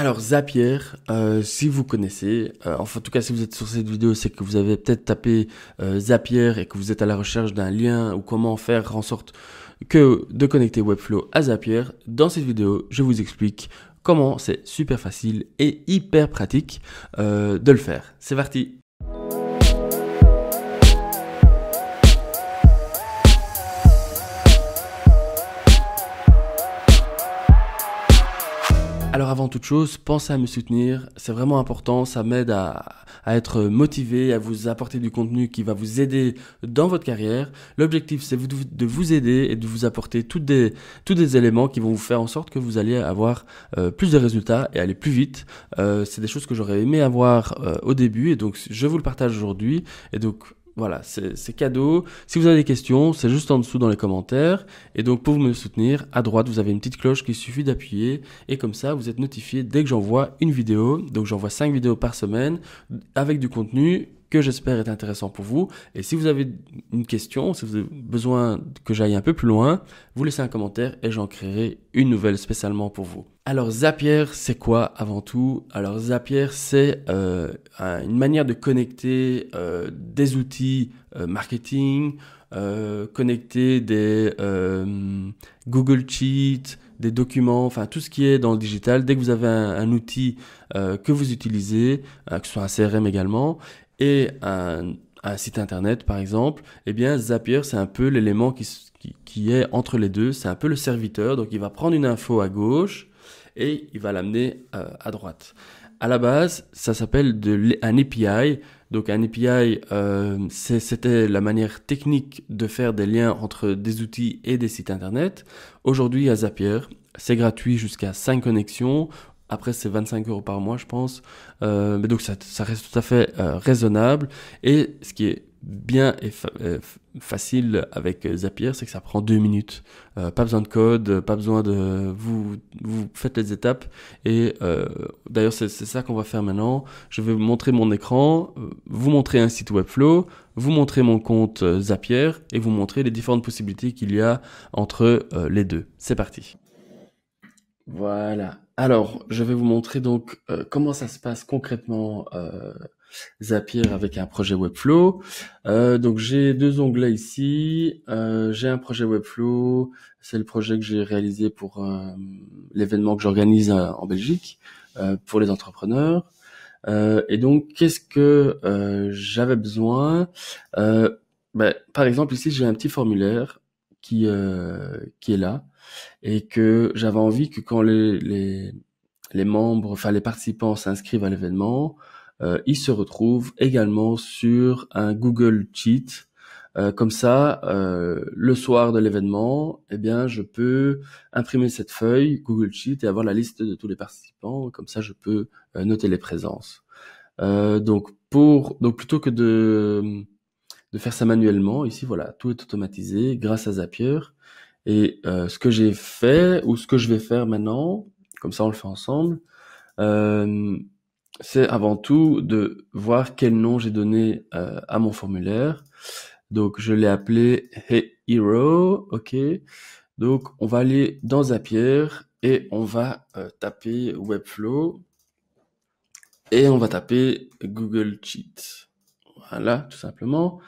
Alors Zapier, euh, si vous connaissez, euh, enfin en tout cas si vous êtes sur cette vidéo, c'est que vous avez peut-être tapé euh, Zapier et que vous êtes à la recherche d'un lien ou comment faire en sorte que de connecter Webflow à Zapier. Dans cette vidéo, je vous explique comment c'est super facile et hyper pratique de le faire. C'est parti Alors avant toute chose, pensez à me soutenir, c'est vraiment important, ça m'aide à, être motivé, à vous apporter du contenu qui va vous aider dans votre carrière. L'objectif c'est de vous aider et de vous apporter des, tous des éléments qui vont vous faire en sorte que vous alliez avoir euh, plus de résultats et aller plus vite. Euh, c'est des choses que j'aurais aimé avoir euh, au début et donc je vous le partage aujourd'hui et donc voilà, c'est cadeau. Si vous avez des questions, c'est juste en dessous dans les commentaires. Et donc pour me soutenir, à droite, vous avez une petite cloche qui suffit d'appuyer. Et comme ça, vous êtes notifié dès que j'envoie une vidéo. Donc j'envoie 5 vidéos par semaine avec du contenu que j'espère est intéressant pour vous. Et si vous avez une question, si vous avez besoin que j'aille un peu plus loin, vous laissez un commentaire et j'en créerai une nouvelle spécialement pour vous. Alors Zapier, c'est quoi avant tout Alors Zapier, c'est euh, une manière de connecter euh, des outils euh, marketing, connecter des Google Sheets, des documents, enfin tout ce qui est dans le digital. Dès que vous avez un, outil que vous utilisez, que ce soit un CRM également, et un, site internet par exemple, et eh bien Zapier c'est un peu l'élément qui, est entre les deux, c'est un peu le serviteur, donc il va prendre une info à gauche et il va l'amener euh, à droite. À la base, ça s'appelle un API. Donc un API, euh, c'était la manière technique de faire des liens entre des outils et des sites internet. Aujourd'hui, à Zapier, c'est gratuit jusqu'à 5 connexions. Après, c'est 25 euros par mois, je pense. Euh, mais donc, ça, reste tout à fait euh, raisonnable. Et ce qui est bien et euh, facile avec Zapier, c'est que ça prend deux minutes. pas besoin de code, pas besoin de... Vous, vous faites les étapes. Et d'ailleurs, c'est ça qu'on va faire maintenant. Je vais vous montrer mon écran, vous montrer un site Webflow, vous montrer mon compte Zapier et vous montrer les différentes possibilités qu'il y a entre les deux. C'est parti. Voilà, alors, je vais vous montrer donc euh, comment ça se passe concrètement euh, Zapier avec un projet Webflow. Euh, donc j'ai deux onglets ici. j'ai un projet Webflow, c'est le projet que j'ai réalisé pour l'événement que j'organise en Belgique pour les entrepreneurs. et donc qu'est-ce que j'avais besoin ben, Par exemple ici j'ai un petit formulaire qui euh, qui est là et que j'avais envie que quand les les, les membres, enfin les participants s'inscrivent à l'événement, euh, ils se retrouvent également sur un Google Cheat Euh, comme ça, euh, le soir de l'événement, eh bien, je peux imprimer cette feuille Google Cheat et avoir la liste de tous les participants. Comme ça, je peux euh, noter les présences. donc, pour donc plutôt que de de faire ça manuellement. Ici, voilà, tout est automatisé grâce à Zapier. Et euh, ce que j'ai fait ou ce que je vais faire maintenant, comme ça on le fait ensemble, euh, c'est avant tout de voir quel nom j'ai donné euh, à mon formulaire. Donc je l'ai appelé Hey Hero, ok. Donc on va aller dans Zapier et on va taper Webflow et on va taper Google Cheat là, tout simplement.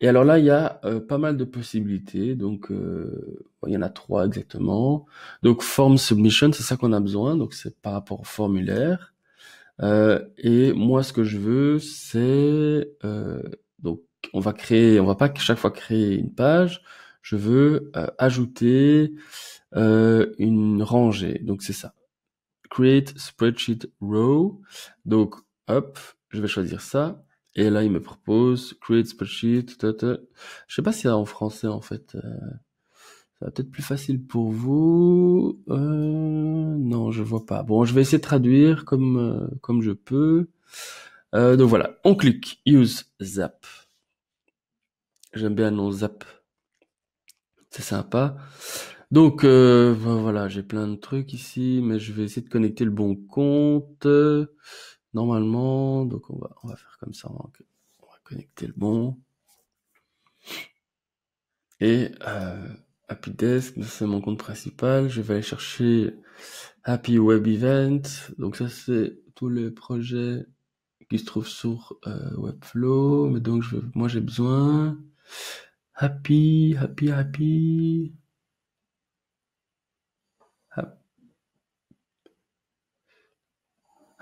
Et alors là, il y a euh, pas mal de possibilités. Donc, euh, il y en a trois exactement. Donc, form submission, c'est ça qu'on a besoin. Donc, c'est par rapport au formulaire. Euh, et moi, ce que je veux, c'est donc on va créer, on va pas chaque fois créer une page. Je veux ajouter une rangée. Donc, c'est ça. Create spreadsheet row. Donc, hop, je vais choisir ça. Et là, il me propose create spreadsheet. Je sais pas si c'est en français en fait. Euh, ça va peut-être plus facile pour vous. Euh, non, je vois pas. Bon, je vais essayer de traduire comme euh, comme je peux. donc voilà, on clique use Zap. J'aime bien le nom Zap. C'est sympa. Donc voilà, j'ai plein de trucs ici, mais je vais essayer de connecter le bon compte. Normalement, donc on va, on va faire comme ça. On va, connecter le bon. Et euh, Desk, c'est mon compte principal. Je vais aller chercher Happy Web Event. Donc ça, c'est tous les projets qui se trouvent sur euh, Webflow. Mais donc, je, moi, j'ai besoin Happy, Happy, Happy.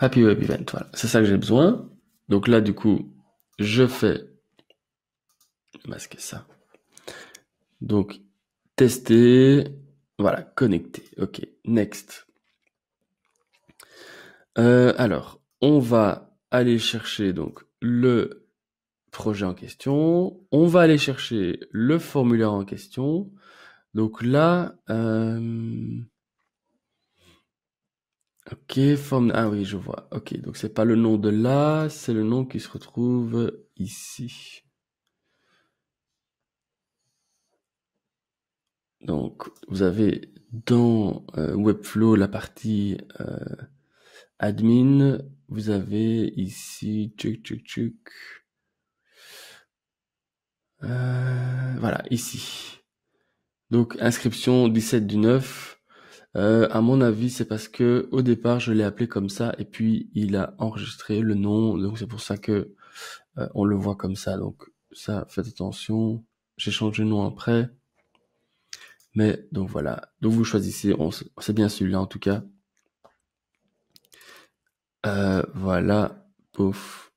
Happy Web Event, voilà. C'est ça que j'ai besoin. Donc là, du coup, je fais masquer ça. Donc, tester, voilà, connecter. Ok, next. Euh, alors, on va aller chercher donc le projet en question. On va aller chercher le formulaire en question. Donc là, euh, Ok, forme. Ah oui, je vois. Ok, donc c'est pas le nom de là, c'est le nom qui se retrouve ici. Donc, vous avez dans euh, Webflow la partie euh, admin. Vous avez ici, tchuk, tchuk, tchuk. Euh, voilà, ici. Donc, inscription 17 du 9. Euh, à mon avis, c'est parce que au départ, je l'ai appelé comme ça, et puis il a enregistré le nom, donc c'est pour ça que euh, on le voit comme ça. Donc ça, faites attention. J'ai changé le nom après, mais donc voilà. Donc vous choisissez, c'est bien celui-là en tout cas. Euh, voilà, pouf.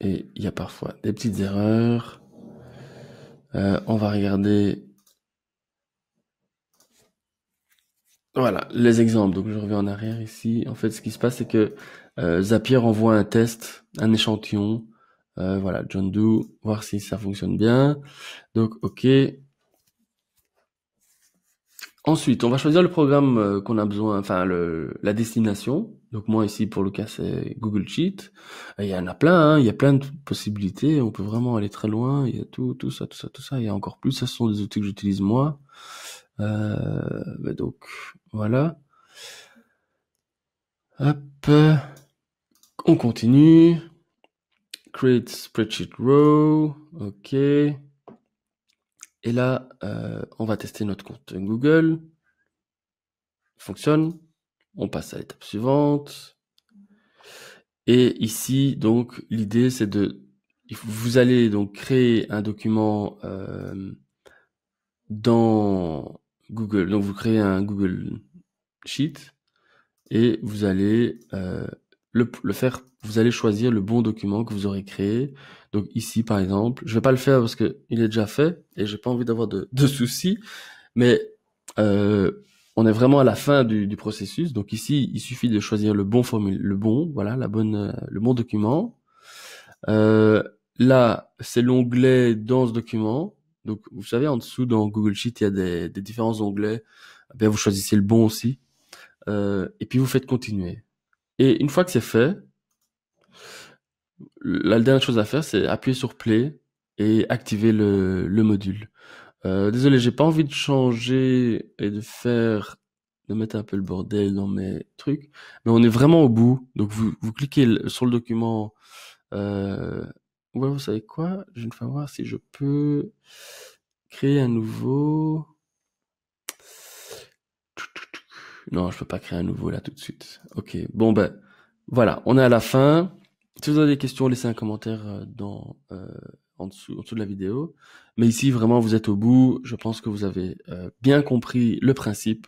Et il y a parfois des petites erreurs. on va regarder Voilà, les exemples. Donc je reviens en arrière ici. En fait, ce qui se passe, c'est que euh, Zapier envoie un test, un échantillon. Euh, voilà, John Doe, voir si ça fonctionne bien. Donc, OK. Ensuite, on va choisir le programme euh, qu'on a besoin, enfin le, la destination. Donc moi ici, pour le cas, c'est Google Sheet. Il y en a plein, hein. il y a plein de possibilités. On peut vraiment aller très loin. Il y a tout, tout ça, tout ça, tout ça. Il y a encore plus. ce sont des outils que j'utilise moi. Euh, bah donc voilà. Hop. On continue. Create spreadsheet row. OK. Et là, euh, on va tester notre compte Google. Fonctionne. On passe à l'étape suivante. Et ici, donc, l'idée, c'est de... Vous allez donc créer un document euh, dans Google. Donc vous créez un Google Sheet et vous allez euh, le, faire. Vous allez choisir le bon document que vous aurez créé. Donc ici par exemple, je vais pas le faire parce que il est déjà fait et j'ai pas envie d'avoir de, soucis. Mais euh, on est vraiment à la fin du, processus. Donc ici, il suffit de choisir le bon formule, le bon, voilà, la bonne, le bon document. Euh, là, c'est l'onglet dans ce document. Donc, vous savez, en dessous, dans Google Sheet, il y a des, différents onglets. Eh vous choisissez le bon aussi. Euh, et puis, vous faites continuer. Et une fois que c'est fait, la dernière chose à faire, c'est appuyer sur Play et activer le, module. Euh, désolé, j'ai pas envie de changer et de faire de mettre un peu le bordel dans mes trucs, mais on est vraiment au bout. Donc vous, cliquez sur le document euh, ouais, vous savez quoi Je vais voir si je peux créer un nouveau. Non, je peux pas créer un nouveau là tout de suite. Ok, bon ben voilà, on est à la fin. Si vous avez des questions, laissez un commentaire euh, dans euh, en dessous en dessous de la vidéo. Mais ici vraiment vous êtes au bout. Je pense que vous avez euh, bien compris le principe.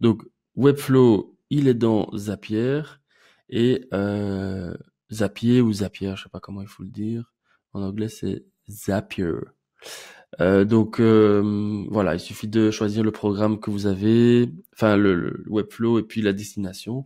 Donc Webflow, il est dans Zapier et euh, Zapier ou Zapier, je sais pas comment il faut le dire. En anglais, c'est Zapier. Euh, donc euh, voilà, il suffit de choisir le programme que vous avez, enfin le, webflow et puis la destination,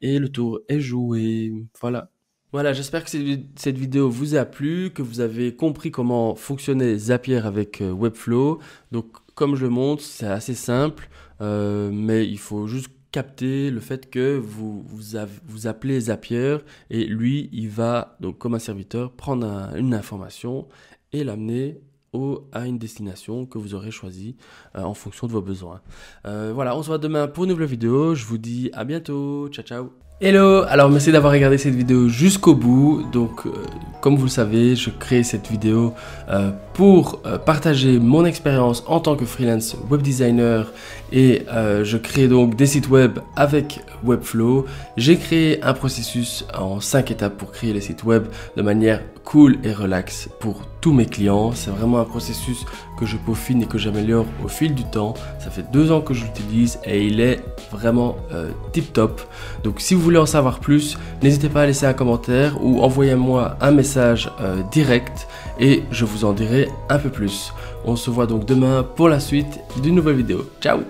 et le tour est joué. Voilà. Voilà, j'espère que cette vidéo vous a plu, que vous avez compris comment fonctionnait Zapier avec euh, Webflow. Donc comme je le montre, c'est assez simple, mais il faut juste capter le fait que vous, vous, avez, vous, appelez Zapier et lui, il va, donc comme un serviteur, prendre une information et l'amener au à une destination que vous aurez choisie euh, en fonction de vos besoins. Euh, voilà, on se voit demain pour une nouvelle vidéo. Je vous dis à bientôt. Ciao, ciao. Hello, alors merci d'avoir regardé cette vidéo jusqu'au bout. Donc, euh, comme vous le savez, je crée cette vidéo pour partager mon expérience en tant que freelance web designer et euh, je crée donc des sites web avec Webflow. J'ai créé un processus en 5 étapes pour créer les sites web de manière cool et relax pour tous mes clients. C'est vraiment un processus que je peaufine et que j'améliore au fil du temps. Ça fait deux ans que je l'utilise et il est vraiment euh, tip top. Donc si vous voulez en savoir plus, n'hésitez pas à laisser un commentaire ou envoyez-moi un message euh, direct et je vous en dirai un peu plus. On se voit donc demain pour la suite d'une nouvelle vidéo. Ciao